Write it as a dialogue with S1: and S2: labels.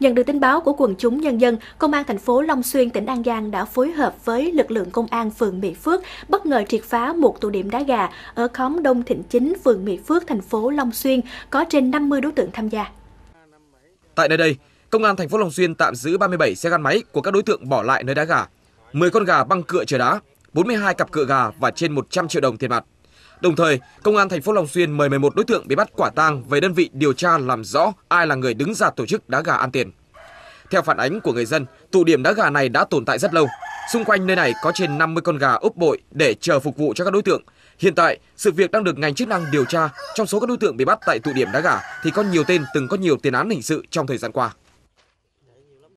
S1: Nhận được tin báo của quần chúng nhân dân, Công an thành phố Long Xuyên, tỉnh An Giang đã phối hợp với lực lượng công an phường Mỹ Phước bất ngờ triệt phá một tụ điểm đá gà ở khóm Đông Thịnh Chính, phường Mỹ Phước, thành phố Long Xuyên, có trên 50 đối tượng tham gia.
S2: Tại nơi đây, Công an thành phố Long Xuyên tạm giữ 37 xe gắn máy của các đối tượng bỏ lại nơi đá gà, 10 con gà băng cựa chờ đá, 42 cặp cựa gà và trên 100 triệu đồng tiền mặt. Đồng thời, Công an thành phố Long Xuyên mời 11 đối tượng bị bắt quả tang về đơn vị điều tra làm rõ ai là người đứng ra tổ chức đá gà ăn tiền. Theo phản ánh của người dân, tụ điểm đá gà này đã tồn tại rất lâu. Xung quanh nơi này có trên 50 con gà úp bội để chờ phục vụ cho các đối tượng. Hiện tại, sự việc đang được ngành chức năng điều tra. Trong số các đối tượng bị bắt tại tụ điểm đá gà thì có nhiều tên từng có nhiều tiền án hình sự trong thời gian qua.